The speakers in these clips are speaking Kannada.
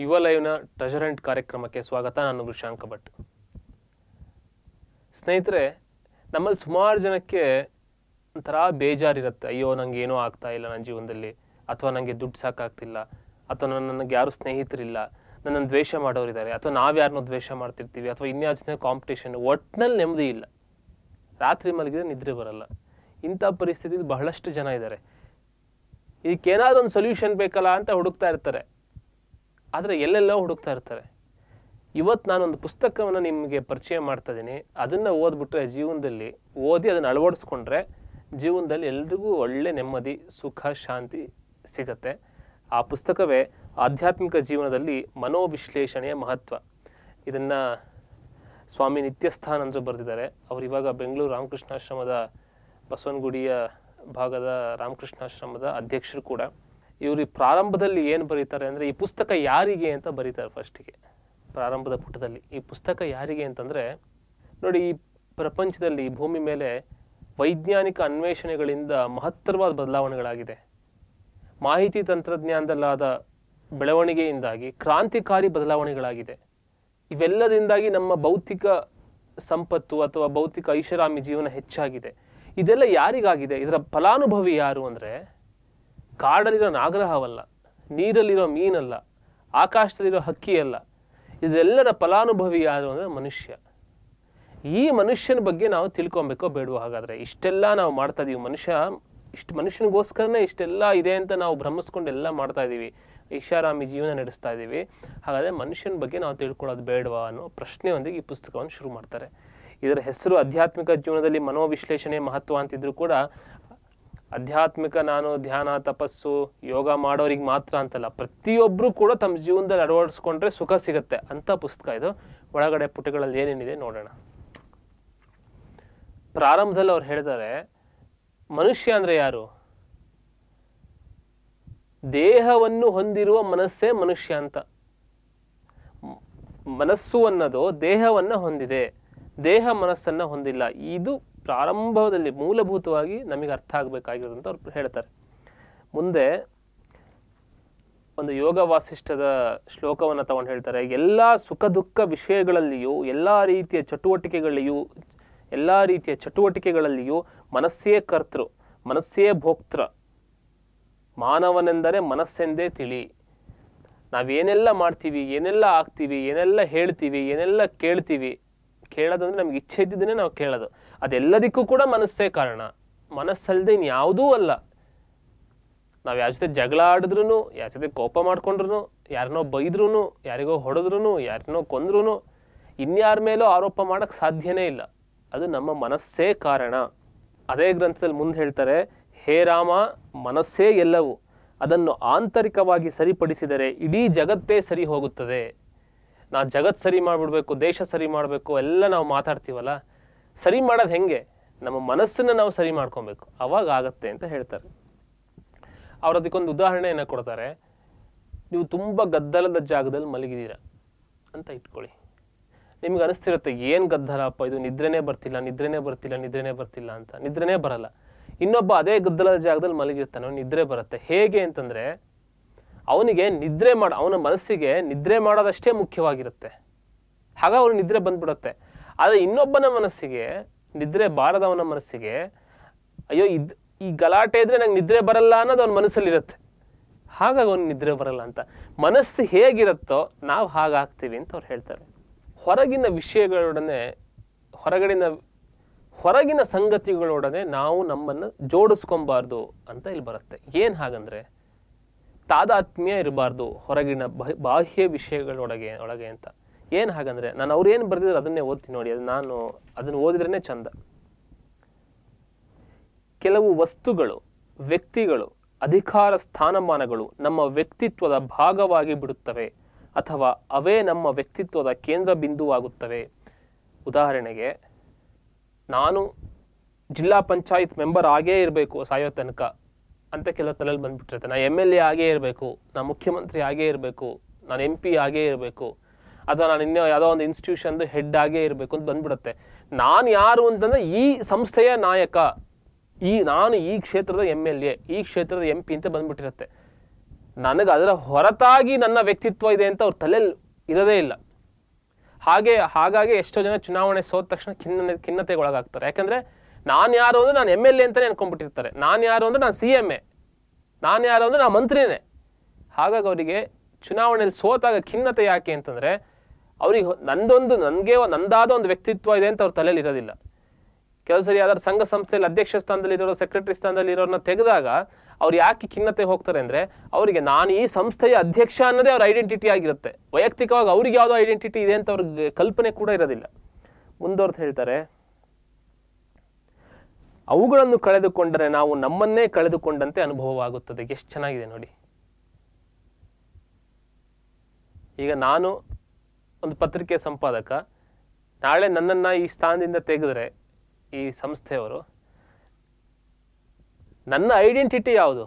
ಯುವ ಲೈವ್ನ ಟ್ರೆಜರ್ ಹಂಟ್ ಕಾರ್ಯಕ್ರಮಕ್ಕೆ ಸ್ವಾಗತ ನಾನು ವೃಶಾಂಕ ಭಟ್ ಸ್ನೇಹಿತರೆ ನಮ್ಮಲ್ಲಿ ಸುಮಾರು ಜನಕ್ಕೆ ಒಂಥರ ಬೇಜಾರಿರುತ್ತೆ ಅಯ್ಯೋ ನನಗೆ ಏನೋ ಆಗ್ತಾ ಇಲ್ಲ ನನ್ನ ಜೀವನದಲ್ಲಿ ಅಥವಾ ನನಗೆ ದುಡ್ಡು ಸಾಕಾಗ್ತಿಲ್ಲ ಅಥವಾ ನನ್ನ ನನಗೆ ಯಾರು ಸ್ನೇಹಿತರಿಲ್ಲ ನನ್ನನ್ನು ದ್ವೇಷ ಮಾಡೋರಿದ್ದಾರೆ ಅಥವಾ ನಾವು ಯಾರನ್ನೂ ದ್ವೇಷ ಮಾಡ್ತಿರ್ತೀವಿ ಅಥವಾ ಇನ್ಯಾವ ಜನ ಕಾಂಪಿಟೇಷನ್ ಒಟ್ಟಿನಲ್ಲಿ ನೆಮ್ಮದಿ ಇಲ್ಲ ರಾತ್ರಿ ಮಲಗಿದ್ರೆ ನಿದ್ರೆ ಬರಲ್ಲ ಇಂಥ ಪರಿಸ್ಥಿತಿ ಬಹಳಷ್ಟು ಜನ ಇದ್ದಾರೆ ಇದಕ್ಕೇನಾದ್ರೂ ಒಂದು ಸೊಲ್ಯೂಷನ್ ಬೇಕಲ್ಲ ಅಂತ ಹುಡುಕ್ತಾ ಇರ್ತಾರೆ ಆದರೆ ಎಲ್ಲೆಲ್ಲೋ ಹುಡುಕ್ತಾ ಇರ್ತಾರೆ ಇವತ್ತು ನಾನೊಂದು ಪುಸ್ತಕವನ್ನು ನಿಮಗೆ ಪರಿಚಯ ಮಾಡ್ತಾ ಇದ್ದೀನಿ ಅದನ್ನು ಓದ್ಬಿಟ್ರೆ ಜೀವನದಲ್ಲಿ ಓದಿ ಅದನ್ನು ಅಳವಡಿಸ್ಕೊಂಡ್ರೆ ಜೀವನದಲ್ಲಿ ಎಲ್ರಿಗೂ ಒಳ್ಳೆ ನೆಮ್ಮದಿ ಸುಖ ಶಾಂತಿ ಸಿಗತ್ತೆ ಆ ಪುಸ್ತಕವೇ ಆಧ್ಯಾತ್ಮಿಕ ಜೀವನದಲ್ಲಿ ಮನೋವಿಶ್ಲೇಷಣೆಯ ಮಹತ್ವ ಇದನ್ನು ಸ್ವಾಮಿ ನಿತ್ಯಸ್ಥಾನ ಅಂದರು ಬರೆದಿದ್ದಾರೆ ಅವರು ಇವಾಗ ಬೆಂಗಳೂರು ರಾಮಕೃಷ್ಣಾಶ್ರಮದ ಬಸವನಗುಡಿಯ ಭಾಗದ ರಾಮಕೃಷ್ಣಾಶ್ರಮದ ಅಧ್ಯಕ್ಷರು ಕೂಡ ಇವರು ಪ್ರಾರಂಭದಲ್ಲಿ ಏನು ಬರೀತಾರೆ ಅಂದರೆ ಈ ಪುಸ್ತಕ ಯಾರಿಗೆ ಅಂತ ಬರೀತಾರೆ ಫಸ್ಟಿಗೆ ಪ್ರಾರಂಭದ ಪುಟದಲ್ಲಿ ಈ ಪುಸ್ತಕ ಯಾರಿಗೆ ಅಂತಂದರೆ ನೋಡಿ ಈ ಪ್ರಪಂಚದಲ್ಲಿ ಭೂಮಿ ಮೇಲೆ ವೈಜ್ಞಾನಿಕ ಅನ್ವೇಷಣೆಗಳಿಂದ ಮಹತ್ತರವಾದ ಬದಲಾವಣೆಗಳಾಗಿದೆ ಮಾಹಿತಿ ತಂತ್ರಜ್ಞಾನದಲ್ಲಾದ ಬೆಳವಣಿಗೆಯಿಂದಾಗಿ ಕ್ರಾಂತಿಕಾರಿ ಬದಲಾವಣೆಗಳಾಗಿದೆ ಇವೆಲ್ಲದಿಂದಾಗಿ ನಮ್ಮ ಭೌತಿಕ ಸಂಪತ್ತು ಅಥವಾ ಭೌತಿಕ ಐಷಾರಾಮಿ ಜೀವನ ಹೆಚ್ಚಾಗಿದೆ ಇದೆಲ್ಲ ಯಾರಿಗಾಗಿದೆ ಇದರ ಫಲಾನುಭವಿ ಯಾರು ಅಂದರೆ ಕಾಡಲ್ಲಿರೋ ನಾಗರಹವಲ್ಲ ನೀರಲ್ಲಿರೋ ಮೀನಲ್ಲ ಆಕಾಶದಲ್ಲಿರೋ ಹಕ್ಕಿ ಅಲ್ಲ ಇದೆಲ್ಲರ ಫಲಾನುಭವಿ ಯಾರು ಅಂದರೆ ಮನುಷ್ಯ ಈ ಮನುಷ್ಯನ ಬಗ್ಗೆ ನಾವು ತಿಳ್ಕೊಬೇಕೋ ಬೇಡುವ ಹಾಗಾದರೆ ಇಷ್ಟೆಲ್ಲ ನಾವು ಮಾಡ್ತಾ ಇದ್ದೀವಿ ಮನುಷ್ಯ ಇಷ್ಟು ಮನುಷ್ಯನಿಗೋಸ್ಕರನೇ ಇಷ್ಟೆಲ್ಲ ಇದೆ ಅಂತ ನಾವು ಭ್ರಮಿಸ್ಕೊಂಡು ಎಲ್ಲ ಮಾಡ್ತಾ ಇದ್ದೀವಿ ಐಷಾರಾಮಿ ಜೀವನ ನಡೆಸ್ತಾ ಇದ್ದೀವಿ ಹಾಗಾದರೆ ಮನುಷ್ಯನ ಬಗ್ಗೆ ನಾವು ತಿಳ್ಕೊಳ್ಳೋದು ಬೇಡವಾ ಅನ್ನೋ ಪ್ರಶ್ನೆಯೊಂದಿಗೆ ಈ ಪುಸ್ತಕವನ್ನು ಶುರು ಮಾಡ್ತಾರೆ ಇದರ ಹೆಸರು ಆಧ್ಯಾತ್ಮಿಕ ಜೀವನದಲ್ಲಿ ಮನೋವಿಶ್ಲೇಷಣೆ ಮಹತ್ವ ಅಂತಿದ್ರು ಕೂಡ ಆಧ್ಯಾತ್ಮಿಕ ನಾನು ಧ್ಯಾನ ತಪಸ್ಸು ಯೋಗ ಮಾಡೋರಿಗೆ ಮಾತ್ರ ಅಂತಲ್ಲ ಪ್ರತಿಯೊಬ್ಬರು ಕೂಡ ತಮ್ಮ ಜೀವನದಲ್ಲಿ ಅಳವಡಿಸ್ಕೊಂಡ್ರೆ ಸುಖ ಸಿಗುತ್ತೆ ಅಂತ ಪುಸ್ತಕ ಇದು ಒಳಗಡೆ ಪುಟಗಳಲ್ಲಿ ಏನೇನಿದೆ ನೋಡೋಣ ಪ್ರಾರಂಭದಲ್ಲಿ ಅವ್ರು ಹೇಳ್ತಾರೆ ಮನುಷ್ಯ ಅಂದರೆ ಯಾರು ದೇಹವನ್ನು ಹೊಂದಿರುವ ಮನಸ್ಸೇ ಮನುಷ್ಯ ಅಂತ ಮನಸ್ಸು ಅನ್ನೋದು ದೇಹವನ್ನು ಹೊಂದಿದೆ ದೇಹ ಮನಸ್ಸನ್ನು ಹೊಂದಿಲ್ಲ ಇದು ಪ್ರಾರಂಭದಲ್ಲಿ ಮೂಲಭೂತವಾಗಿ ನಮಗೆ ಅರ್ಥ ಆಗಬೇಕಾಗಿರೋದಂತ ಅವ್ರು ಹೇಳ್ತಾರೆ ಮುಂದೆ ಒಂದು ಯೋಗ ವಾಸಿಷ್ಠದ ಶ್ಲೋಕವನ್ನು ತಗೊಂಡು ಹೇಳ್ತಾರೆ ಎಲ್ಲ ಸುಖ ದುಃಖ ವಿಷಯಗಳಲ್ಲಿಯೂ ಎಲ್ಲ ರೀತಿಯ ಚಟುವಟಿಕೆಗಳಲ್ಲಿಯೂ ಎಲ್ಲ ರೀತಿಯ ಚಟುವಟಿಕೆಗಳಲ್ಲಿಯೂ ಮನಸ್ಸೇ ಕರ್ತೃ ಮನಸ್ಸೇ ಭೋಕ್ತೃ ಮಾನವನೆಂದರೆ ಮನಸ್ಸೆಂದೇ ತಿಳಿ ನಾವೇನೆಲ್ಲ ಮಾಡ್ತೀವಿ ಏನೆಲ್ಲ ಆಗ್ತೀವಿ ಏನೆಲ್ಲ ಹೇಳ್ತೀವಿ ಏನೆಲ್ಲ ಕೇಳ್ತೀವಿ ಕೇಳೋದು ಅಂದರೆ ನಮ್ಗೆ ಇಚ್ಛೆ ಇದ್ದಿದ್ದೇನೆ ನಾವು ಕೇಳೋದು ಅದೆಲ್ಲದಕ್ಕೂ ಕೂಡ ಮನಸ್ಸೇ ಕಾರಣ ಮನಸ್ಸಲ್ಲದೆ ಇನ್ಯಾವುದೂ ಅಲ್ಲ ನಾವು ಯಾವ ಜೊತೆ ಜಗಳ ಆಡಿದ್ರು ಯಾವ ಜೊತೆ ಕೋಪ ಮಾಡ್ಕೊಂಡ್ರು ಯಾರನ್ನೋ ಬೈದ್ರೂ ಯಾರಿಗೋ ಹೊಡೆದ್ರೂ ಯಾರನ್ನೋ ಕೊಂದ್ರೂ ಇನ್ಯಾರ ಮೇಲೂ ಆರೋಪ ಮಾಡೋಕ್ಕೆ ಸಾಧ್ಯನೇ ಇಲ್ಲ ಅದು ನಮ್ಮ ಮನಸ್ಸೇ ಕಾರಣ ಅದೇ ಗ್ರಂಥದಲ್ಲಿ ಮುಂದೆ ಹೇಳ್ತಾರೆ ಹೇ ರಾಮ ಮನಸ್ಸೇ ಎಲ್ಲವೂ ಅದನ್ನು ಆಂತರಿಕವಾಗಿ ಸರಿಪಡಿಸಿದರೆ ಇಡೀ ಜಗತ್ತೇ ಸರಿ ಹೋಗುತ್ತದೆ ನಾ ಜಗತ್ತು ಸರಿ ಮಾಡಿಬಿಡ್ಬೇಕು ದೇಶ ಸರಿ ಮಾಡಬೇಕು ಎಲ್ಲ ನಾವು ಮಾತಾಡ್ತೀವಲ್ಲ ಸರಿ ಮಾಡೋದು ಹೆಂಗೆ ನಮ್ಮ ಮನಸ್ಸನ್ನು ನಾವು ಸರಿ ಮಾಡ್ಕೊಬೇಕು ಅವಾಗ ಆಗತ್ತೆ ಅಂತ ಹೇಳ್ತಾರೆ ಅವ್ರು ಅದಕ್ಕೊಂದು ಉದಾಹರಣೆಯನ್ನು ಕೊಡ್ತಾರೆ ನೀವು ತುಂಬ ಗದ್ದಲದ ಜಾಗದಲ್ಲಿ ಮಲಗಿದ್ದೀರ ಅಂತ ಇಟ್ಕೊಳ್ಳಿ ನಿಮ್ಗೆ ಅನಿಸ್ತಿರುತ್ತೆ ಏನು ಗದ್ದಲಪ್ಪ ಇದು ನಿದ್ರೆನೇ ಬರ್ತಿಲ್ಲ ನಿದ್ರೆನೇ ಬರ್ತಿಲ್ಲ ನಿದ್ರೆನೇ ಬರ್ತಿಲ್ಲ ಅಂತ ನಿದ್ರೆನೇ ಬರಲ್ಲ ಇನ್ನೊಬ್ಬ ಅದೇ ಗದ್ದಲದ ಜಾಗದಲ್ಲಿ ಮಲಗಿರ್ತಾನೆ ನಿದ್ರೆ ಬರುತ್ತೆ ಹೇಗೆ ಅಂತಂದರೆ ಅವನಿಗೆ ನಿದ್ರೆ ಮಾಡ ಅವನ ಮನಸ್ಸಿಗೆ ನಿದ್ರೆ ಮಾಡೋದಷ್ಟೇ ಮುಖ್ಯವಾಗಿರುತ್ತೆ ಹಾಗ ಅವನು ನಿದ್ರೆ ಬಂದ್ಬಿಡುತ್ತೆ ಆದರೆ ಇನ್ನೊಬ್ಬನ ಮನಸ್ಸಿಗೆ ನಿದ್ರೆ ಬಾರದವನ ಮನಸ್ಸಿಗೆ ಅಯ್ಯೋ ಇದು ಈ ಗಲಾಟೆ ಇದ್ರೆ ನಂಗೆ ನಿದ್ರೆ ಬರಲ್ಲ ಅನ್ನೋದು ಅವನ ಮನಸ್ಸಲ್ಲಿರುತ್ತೆ ಹಾಗಾಗಿ ಅವನು ನಿದ್ರೆ ಬರಲ್ಲ ಅಂತ ಮನಸ್ಸು ಹೇಗಿರುತ್ತೋ ನಾವು ಹಾಗಾಗ್ತೀವಿ ಅಂತ ಅವ್ರು ಹೇಳ್ತಾರೆ ಹೊರಗಿನ ವಿಷಯಗಳೊಡನೆ ಹೊರಗಡಿನ ಹೊರಗಿನ ಸಂಗತಿಗಳೊಡನೆ ನಾವು ನಮ್ಮನ್ನು ಜೋಡಿಸ್ಕೊಬಾರ್ದು ಅಂತ ಇಲ್ಲಿ ಬರುತ್ತೆ ಏನು ಹಾಗಂದರೆ ತಾದಾತ್ಮ್ಯ ಇರಬಾರ್ದು ಹೊರಗಿನ ಬಾಹ್ಯ ವಿಷಯಗಳೊಳಗೆ ಒಳಗೆ ಅಂತ ಏನು ಹಾಗಂದರೆ ನಾನು ಅವ್ರು ಏನು ಬರೆದಿದ್ರು ಅದನ್ನೇ ಓದ್ತೀನಿ ನೋಡಿ ಅದು ನಾನು ಅದನ್ನು ಓದಿದ್ರೇ ಚಂದ ಕೆಲವು ವಸ್ತುಗಳು ವ್ಯಕ್ತಿಗಳು ಅಧಿಕಾರ ಸ್ಥಾನಮಾನಗಳು ನಮ್ಮ ವ್ಯಕ್ತಿತ್ವದ ಭಾಗವಾಗಿ ಬಿಡುತ್ತವೆ ಅಥವಾ ಅವೇ ನಮ್ಮ ವ್ಯಕ್ತಿತ್ವದ ಕೇಂದ್ರ ಬಿಂದುವಾಗುತ್ತವೆ ಉದಾಹರಣೆಗೆ ನಾನು ಜಿಲ್ಲಾ ಪಂಚಾಯತ್ ಮೆಂಬರ್ ಆಗೇ ಇರಬೇಕು ಸಾಯೋ ತನಕ ಅಂತ ಕೆಲವು ತಲೆಯಲ್ಲಿ ಬಂದ್ಬಿಟ್ಟಿರುತ್ತೆ ನಾನು ಎಮ್ ಎಲ್ ಎ ಆಗೇ ಇರಬೇಕು ನಾನು ಮುಖ್ಯಮಂತ್ರಿ ಆಗೇ ಇರಬೇಕು ನಾನು ಎಂ ಪಿ ಆಗೇ ಇರಬೇಕು ಅಥವಾ ನಾನು ಇನ್ನೂ ಯಾವುದೋ ಒಂದು ಇನ್ಸ್ಟಿಟ್ಯೂಷನ್ದು ಹೆಡ್ ಆಗೇ ಇರಬೇಕು ಅಂತ ಬಂದ್ಬಿಡುತ್ತೆ ನಾನು ಯಾರು ಅಂತಂದರೆ ಈ ಸಂಸ್ಥೆಯ ನಾಯಕ ಈ ನಾನು ಈ ಕ್ಷೇತ್ರದ ಎಮ್ ಎಲ್ ಎ ಈ ಕ್ಷೇತ್ರದ ಎಂ ಪಿ ಅಂತ ಬಂದ್ಬಿಟ್ಟಿರುತ್ತೆ ನನಗೆ ಅದರ ಹೊರತಾಗಿ ನನ್ನ ವ್ಯಕ್ತಿತ್ವ ಇದೆ ಅಂತ ಅವ್ರ ತಲೆಯಲ್ಲಿ ಇರೋದೇ ಇಲ್ಲ ಹಾಗೆ ಹಾಗಾಗಿ ಎಷ್ಟೋ ಜನ ಚುನಾವಣೆ ಸೋದ ತಕ್ಷಣ ಖಿನ್ನ ಒಳಗಾಗ್ತಾರೆ ಯಾಕಂದರೆ ನಾನು ಯಾರು ಅಂದರೆ ನಾನು ಎಮ್ ಎಲ್ ಎ ಅಂತಲೇ ಅನ್ಕೊಂಡ್ಬಿಟ್ಟಿರ್ತಾರೆ ನಾನು ಯಾರು ಅಂದರೆ ನಾನು ಸಿ ಎಮ್ ಎ ನಾನು ಯಾರು ಅಂದರೆ ನಾನು ಮಂತ್ರಿನೇ ಹಾಗಾಗಿ ಅವರಿಗೆ ಚುನಾವಣೆಯಲ್ಲಿ ಸೋತಾಗ ಖಿನ್ನತೆ ಯಾಕೆ ಅಂತಂದರೆ ಅವ್ರಿಗೆ ನಂದೊಂದು ನನಗೆ ನಂದಾದ ಒಂದು ವ್ಯಕ್ತಿತ್ವ ಇದೆ ಅಂತ ಅವ್ರ ತಲೆಯಲ್ಲಿ ಇರೋದಿಲ್ಲ ಕೆಲವು ಸರಿ ಯಾವ್ದಾದ್ರು ಸಂಘ ಸಂಸ್ಥೆಯಲ್ಲಿ ಅಧ್ಯಕ್ಷ ಸ್ಥಾನದಲ್ಲಿ ಇರೋರು ಸೆಕ್ರೆಟರಿ ಸ್ಥಾನದಲ್ಲಿ ಇರೋರನ್ನ ತೆಗೆದಾಗ ಅವ್ರು ಯಾಕೆ ಖಿನ್ನತೆ ಹೋಗ್ತಾರೆ ಅಂದರೆ ಅವರಿಗೆ ನಾನು ಈ ಸಂಸ್ಥೆಯ ಅಧ್ಯಕ್ಷ ಅನ್ನೋದೇ ಅವ್ರ ಐಡೆಂಟಿಟಿ ಆಗಿರುತ್ತೆ ವೈಯಕ್ತಿಕವಾಗಿ ಅವ್ರಿಗೆ ಯಾವುದೋ ಐಡೆಂಟಿಟಿ ಇದೆ ಅಂತ ಅವ್ರಿಗೆ ಕಲ್ಪನೆ ಕೂಡ ಇರೋದಿಲ್ಲ ಮುಂದುವರೆದು ಹೇಳ್ತಾರೆ ಅವುಗಳನ್ನು ಕಳೆದುಕೊಂಡರೆ ನಾವು ನಮ್ಮನ್ನೇ ಕಳೆದುಕೊಂಡಂತೆ ಅನುಭವವಾಗುತ್ತದೆ ಎಷ್ಟು ಚೆನ್ನಾಗಿದೆ ನೋಡಿ ಈಗ ನಾನು ಒಂದು ಪತ್ರಿಕೆ ಸಂಪಾದಕ ನಾಳೆ ನನ್ನನ್ನು ಈ ಸ್ಥಾನದಿಂದ ತೆಗೆದರೆ ಈ ಸಂಸ್ಥೆಯವರು ನನ್ನ ಐಡೆಂಟಿಟಿ ಯಾವುದು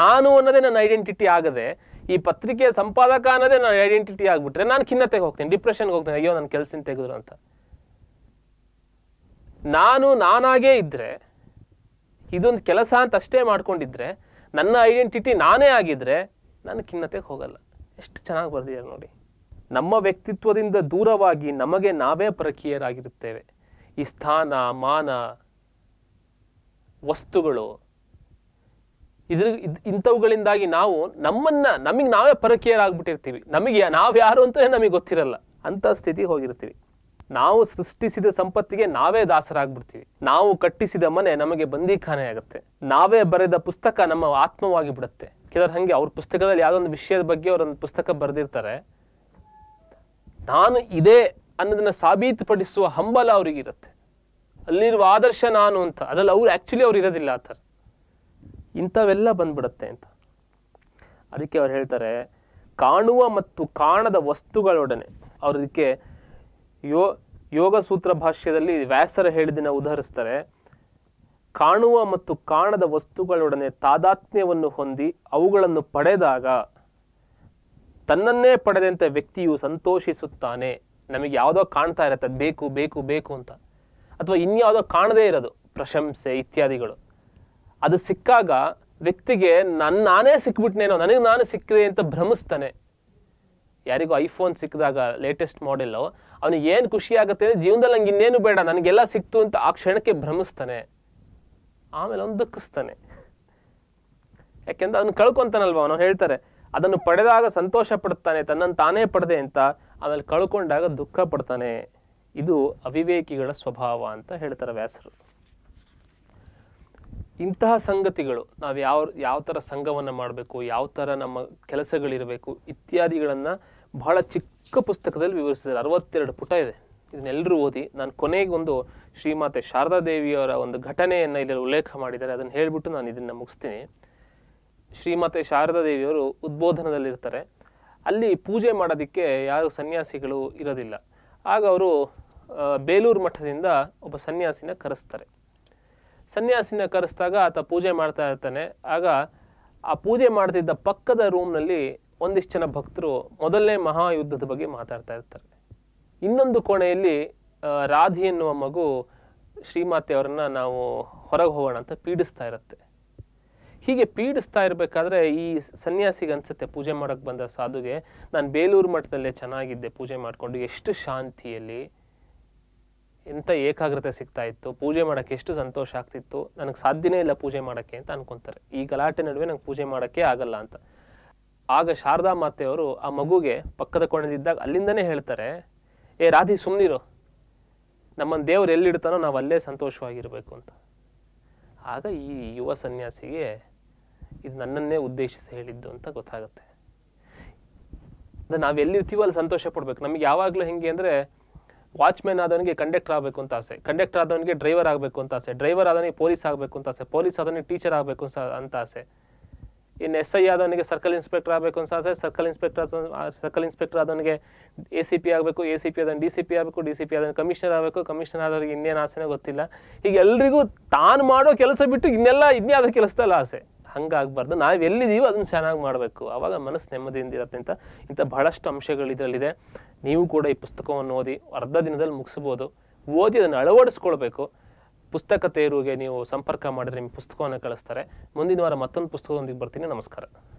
ನಾನು ಅನ್ನೋದೇ ನನ್ನ ಐಡೆಂಟಿಟಿ ಆಗದೆ ಈ ಪತ್ರಿಕೆಯ ಸಂಪಾದಕ ಅನ್ನೋದೇ ನನ್ನ ಐಡೆಂಟಿಟಿ ಆಗಿಬಿಟ್ರೆ ನಾನು ಖಿನ್ನತೆಗೆ ಹೋಗ್ತೀನಿ ಡಿಪ್ರೆಷನ್ಗೆ ಹೋಗ್ತೀನಿ ಅಯ್ಯೋ ನನ್ನ ಕೆಲಸದಿಂದ ತೆಗೆದ್ರು ಅಂತ ನಾನು ನಾನಾಗೇ ಇದ್ದರೆ ಇದೊಂದು ಕೆಲಸ ಅಂತ ಅಷ್ಟೇ ಮಾಡ್ಕೊಂಡಿದ್ರೆ ನನ್ನ ಐಡೆಂಟಿಟಿ ನಾನೇ ಆಗಿದ್ದರೆ ನಾನು ಖಿನ್ನತೆಗೆ ಹೋಗಲ್ಲ ಎಷ್ಟು ಚೆನ್ನಾಗಿ ಬರ್ದಿದ್ದಾರೆ ನೋಡಿ ನಮ್ಮ ವ್ಯಕ್ತಿತ್ವದಿಂದ ದೂರವಾಗಿ ನಮಗೆ ನಾವೇ ಪರಕೀಯರಾಗಿರುತ್ತೇವೆ ಈ ಸ್ಥಾನ ಮಾನ ವಸ್ತುಗಳು ಇದ್ರ ಇಂಥವುಗಳಿಂದಾಗಿ ನಾವು ನಮ್ಮನ್ನು ನಮಗೆ ನಾವೇ ಪರಕೀಯರಾಗ್ಬಿಟ್ಟಿರ್ತೀವಿ ನಮಗೆ ನಾವು ಯಾರು ಅಂತಲೇ ನಮಗೆ ಗೊತ್ತಿರಲ್ಲ ಅಂಥ ಸ್ಥಿತಿಗೆ ಹೋಗಿರ್ತೀವಿ ನಾವು ಸೃಷ್ಟಿಸಿದ ಸಂಪತ್ತಿಗೆ ನಾವೇ ದಾಸರಾಗ್ಬಿಡ್ತೀವಿ ನಾವು ಕಟ್ಟಿಸಿದ ಮನೆ ನಮಗೆ ಬಂದೀಖಾನೆ ಆಗುತ್ತೆ ನಾವೇ ಬರೆದ ಪುಸ್ತಕ ನಮ್ಮ ಆತ್ಮವಾಗಿ ಬಿಡುತ್ತೆ ಕೆಲವರು ಹಂಗೆ ಅವ್ರ ಪುಸ್ತಕದಲ್ಲಿ ಯಾವ್ದೊಂದು ವಿಷಯದ ಬಗ್ಗೆ ಅವರೊಂದು ಪುಸ್ತಕ ಬರೆದಿರ್ತಾರೆ ನಾನು ಇದೇ ಅನ್ನೋದನ್ನ ಸಾಬೀತುಪಡಿಸುವ ಹಂಬಲ ಇರುತ್ತೆ ಅಲ್ಲಿರುವ ಆದರ್ಶ ನಾನು ಅಂತ ಅದ್ರಲ್ಲಿ ಅವ್ರು ಆ್ಯಕ್ಚುಲಿ ಅವ್ರು ಇರೋದಿಲ್ಲ ಆ ಥರ ಇಂಥವೆಲ್ಲ ಬಂದ್ಬಿಡುತ್ತೆ ಅಂತ ಅದಕ್ಕೆ ಅವ್ರು ಹೇಳ್ತಾರೆ ಕಾಣುವ ಮತ್ತು ಕಾಣದ ವಸ್ತುಗಳೊಡನೆ ಅವ್ರದಕ್ಕೆ ಯೋ ಯೋಗ ಸೂತ್ರ ಭಾಷ್ಯದಲ್ಲಿ ವ್ಯಾಸರ ಹೇಳಿದನ್ನು ಉದಾಹರಿಸ್ತಾರೆ ಕಾಣುವ ಮತ್ತು ಕಾಣದ ವಸ್ತುಗಳೊಡನೆ ತಾದಾತ್ಮ್ಯವನ್ನು ಹೊಂದಿ ಅವುಗಳನ್ನು ಪಡೆದಾಗ ತನ್ನನ್ನೇ ಪಡೆದಂತೆ ವ್ಯಕ್ತಿಯು ಸಂತೋಷಿಸುತ್ತಾನೆ ನಮಗೆ ಯಾವುದೋ ಕಾಣ್ತಾ ಇರತ್ತೆ ಅದು ಬೇಕು ಬೇಕು ಬೇಕು ಅಂತ ಅಥವಾ ಇನ್ಯಾವುದೋ ಕಾಣದೇ ಇರೋದು ಪ್ರಶಂಸೆ ಇತ್ಯಾದಿಗಳು ಅದು ಸಿಕ್ಕಾಗ ವ್ಯಕ್ತಿಗೆ ನನ್ನ ನಾನೇ ಸಿಕ್ಬಿಟ್ನೇನೋ ನನಗೆ ನಾನು ಸಿಕ್ಕಿದೆ ಅಂತ ಭ್ರಮಿಸ್ತಾನೆ ಯಾರಿಗೂ ಐಫೋನ್ ಸಿಕ್ಕಿದಾಗ ಲೇಟೆಸ್ಟ್ ಮಾಡೆಲ್ಲು ಅವನಿಗೆ ಏನು ಖುಷಿ ಆಗುತ್ತೆ ಅಂದರೆ ಜೀವನದಲ್ಲಿ ನಂಗೆ ಇನ್ನೇನು ಬೇಡ ನನಗೆಲ್ಲ ಸಿಕ್ತು ಅಂತ ಆ ಕ್ಷಣಕ್ಕೆ ಭ್ರಮಿಸ್ತಾನೆ ಆಮೇಲೆ ಅವನು ದುಃಖಿಸ್ತಾನೆ ಯಾಕೆಂದ್ರೆ ಅವನು ಕಳ್ಕೊತಾನಲ್ವ ಅವನು ಹೇಳ್ತಾರೆ ಅದನ್ನು ಪಡೆದಾಗ ಸಂತೋಷ ಪಡ್ತಾನೆ ತನ್ನನ್ನು ತಾನೇ ಪಡೆದೆ ಅಂತ ಆಮೇಲೆ ಕಳ್ಕೊಂಡಾಗ ದುಃಖ ಪಡ್ತಾನೆ ಇದು ಅವಿವೇಕಿಗಳ ಸ್ವಭಾವ ಅಂತ ಹೇಳ್ತಾರೆ ವ್ಯಾಸರು ಇಂತಹ ಸಂಗತಿಗಳು ನಾವು ಯಾವ ಯಾವ ಥರ ಸಂಘವನ್ನು ಮಾಡಬೇಕು ಯಾವ ಥರ ನಮ್ಮ ಕೆಲಸಗಳಿರಬೇಕು ಇತ್ಯಾದಿಗಳನ್ನು ಬಹಳ ಚಿಕ್ಕ ಪುಸ್ತಕದಲ್ಲಿ ವಿವರಿಸಿದ್ದಾರೆ ಅರವತ್ತೆರಡು ಪುಟ ಇದೆ ಇದನ್ನೆಲ್ಲರೂ ಓದಿ ನಾನು ಕೊನೆಗೆ ಒಂದು ಶ್ರೀಮಾತೆ ದೇವಿಯವರ ಒಂದು ಘಟನೆಯನ್ನು ಇಲ್ಲಿ ಉಲ್ಲೇಖ ಮಾಡಿದ್ದಾರೆ ಅದನ್ನು ಹೇಳಿಬಿಟ್ಟು ನಾನು ಇದನ್ನು ಮುಗಿಸ್ತೀನಿ ಶ್ರೀಮಾತೆ ದೇವಿಯವರು ಉದ್ಬೋಧನದಲ್ಲಿರ್ತಾರೆ ಅಲ್ಲಿ ಪೂಜೆ ಮಾಡೋದಕ್ಕೆ ಯಾರು ಸನ್ಯಾಸಿಗಳು ಇರೋದಿಲ್ಲ ಆಗ ಅವರು ಬೇಲೂರು ಮಠದಿಂದ ಒಬ್ಬ ಸನ್ಯಾಸಿನ ಕರೆಸ್ತಾರೆ ಸನ್ಯಾಸಿನ ಕರೆಸಿದಾಗ ಆತ ಪೂಜೆ ಮಾಡ್ತಾ ಇರ್ತಾನೆ ಆಗ ಆ ಪೂಜೆ ಮಾಡ್ತಿದ್ದ ಪಕ್ಕದ ರೂಮ್ನಲ್ಲಿ ಒಂದಿಷ್ಟು ಜನ ಭಕ್ತರು ಮೊದಲನೇ ಮಹಾಯುದ್ಧದ ಬಗ್ಗೆ ಮಾತಾಡ್ತಾ ಇರ್ತಾರೆ ಇನ್ನೊಂದು ಕೋಣೆಯಲ್ಲಿ ರಾಧಿ ಎನ್ನುವ ಮಗು ಶ್ರೀಮಾತೆಯವರನ್ನು ನಾವು ಹೊರಗೆ ಹೋಗೋಣ ಅಂತ ಪೀಡಿಸ್ತಾ ಇರುತ್ತೆ ಹೀಗೆ ಪೀಡಿಸ್ತಾ ಇರಬೇಕಾದ್ರೆ ಈ ಸನ್ಯಾಸಿಗೆ ಅನ್ಸುತ್ತೆ ಪೂಜೆ ಮಾಡೋಕ್ಕೆ ಬಂದ ಸಾಧುಗೆ ನಾನು ಬೇಲೂರು ಮಠದಲ್ಲೇ ಚೆನ್ನಾಗಿದ್ದೆ ಪೂಜೆ ಮಾಡಿಕೊಂಡು ಎಷ್ಟು ಶಾಂತಿಯಲ್ಲಿ ಎಂಥ ಏಕಾಗ್ರತೆ ಸಿಗ್ತಾ ಇತ್ತು ಪೂಜೆ ಮಾಡೋಕ್ಕೆ ಎಷ್ಟು ಸಂತೋಷ ಆಗ್ತಿತ್ತು ನನಗೆ ಸಾಧ್ಯನೇ ಇಲ್ಲ ಪೂಜೆ ಮಾಡೋಕ್ಕೆ ಅಂತ ಅನ್ಕೊಂತಾರೆ ಈ ಗಲಾಟೆ ನಡುವೆ ನಂಗೆ ಪೂಜೆ ಮಾಡೋಕ್ಕೆ ಆಗಲ್ಲ ಅಂತ ಆಗ ಶಾರದಾ ಮಾತೆಯವರು ಆ ಮಗುಗೆ ಪಕ್ಕದ ಕೋಣದಿದ್ದಾಗ ಅಲ್ಲಿಂದನೇ ಹೇಳ್ತಾರೆ ಏ ರಾಧಿ ಸುಮ್ಮನಿರು ನಮ್ಮನ್ನು ದೇವರು ಎಲ್ಲಿಡ್ತಾನೋ ನಾವು ಅಲ್ಲೇ ಸಂತೋಷವಾಗಿರಬೇಕು ಅಂತ ಆಗ ಈ ಯುವ ಸನ್ಯಾಸಿಗೆ ಇದು ನನ್ನನ್ನೇ ಉದ್ದೇಶಿಸಿ ಹೇಳಿದ್ದು ಅಂತ ಗೊತ್ತಾಗುತ್ತೆ ನಾವು ಎಲ್ಲಿರ್ತೀವೋ ಅಲ್ಲಿ ಸಂತೋಷ ಪಡ್ಬೇಕು ನಮಗೆ ಯಾವಾಗಲೂ ಹೆಂಗೆ ಅಂದರೆ ವಾಚ್ಮ್ಯಾನ್ ಆದವನಿಗೆ ಕಂಡಕ್ಟರ್ ಆಗಬೇಕು ಅಂತ ಆಸೆ ಕಂಡಕ್ಟರ್ ಆದವನಿಗೆ ಡ್ರೈವರ್ ಆಗಬೇಕು ಅಂತ ಆಸೆ ಡ್ರೈವರ್ ಆದವನಿಗೆ ಪೊಲೀಸ್ ಆಗಬೇಕು ಅಂತ ಆಸೆ ಪೊಲೀಸ್ ಆದವನಿಗೆ ಟೀಚರ್ ಆಗಬೇಕು ಅಂತ ಆಸೆ ಇನ್ನು ಎಸ್ ಐ ಆದವನಿಗೆ ಸರ್ಕಲ್ ಇನ್ಸ್ಪೆಕ್ಟರ್ ಆಗಬೇಕು ಆಸೆ ಸರ್ಕಲ್ ಇನ್ಸ್ಪೆಕ್ಟರ್ ಸರ್ಕಲ್ ಇನ್ಸ್ಪೆಕ್ಟರ್ ಆದವನಿಗೆ ಎ ಸಿ ಪಿ ಆಗಬೇಕು ಎ ಸಿ ಪಿ ಆದ ಡಿ ಸಿ ಪಿ ಆಗಬೇಕು ಡಿ ಸಿ ಪಿ ಆದವನು ಕಮಿಷನರ್ ಆಗಬೇಕು ಕಮಿಷನರ್ ಆದವ್ರಿಗೆ ಇನ್ನೇನು ಆಸೆನೇ ಗೊತ್ತಿಲ್ಲ ಈಗ ಎಲ್ರಿಗೂ ತಾನು ಮಾಡೋ ಕೆಲಸ ಬಿಟ್ಟು ಇನ್ನೆಲ್ಲ ಇನ್ನೇ ಅದರ ಕೆಲಸದಲ್ಲ ಆಸೆ ಹಂಗಾಗಬಾರ್ದು ನಾವು ಎಲ್ಲಿದ್ದೀವೋ ಅದನ್ನು ಚೆನ್ನಾಗಿ ಮಾಡಬೇಕು ಆವಾಗ ಮನಸ್ಸು ನೆಮ್ಮದಿಯಿಂದ ಇರುತ್ತೆ ಅಂತ ಇಂಥ ಬಹಳಷ್ಟು ಅಂಶಗಳು ಇದರಲ್ಲಿದೆ ನೀವು ಕೂಡ ಈ ಪುಸ್ತಕವನ್ನು ಓದಿ ಅರ್ಧ ದಿನದಲ್ಲಿ ಮುಗಿಸ್ಬೋದು ಓದಿ ಅದನ್ನು ಅಳವಡಿಸ್ಕೊಳ್ಬೇಕು ಪುಸ್ತಕ ತೇರುಗೆ ನೀವು ಸಂಪರ್ಕ ಮಾಡಿದ್ರೆ ನಿಮ್ಮ ಪುಸ್ತಕವನ್ನು ಕಳಿಸ್ತಾರೆ ಮುಂದಿನ ವಾರ ಮತ್ತೊಂದು ಪುಸ್ತಕದೊಂದಿಗೆ ಬರ್ತೀನಿ ನಮಸ್ಕಾರ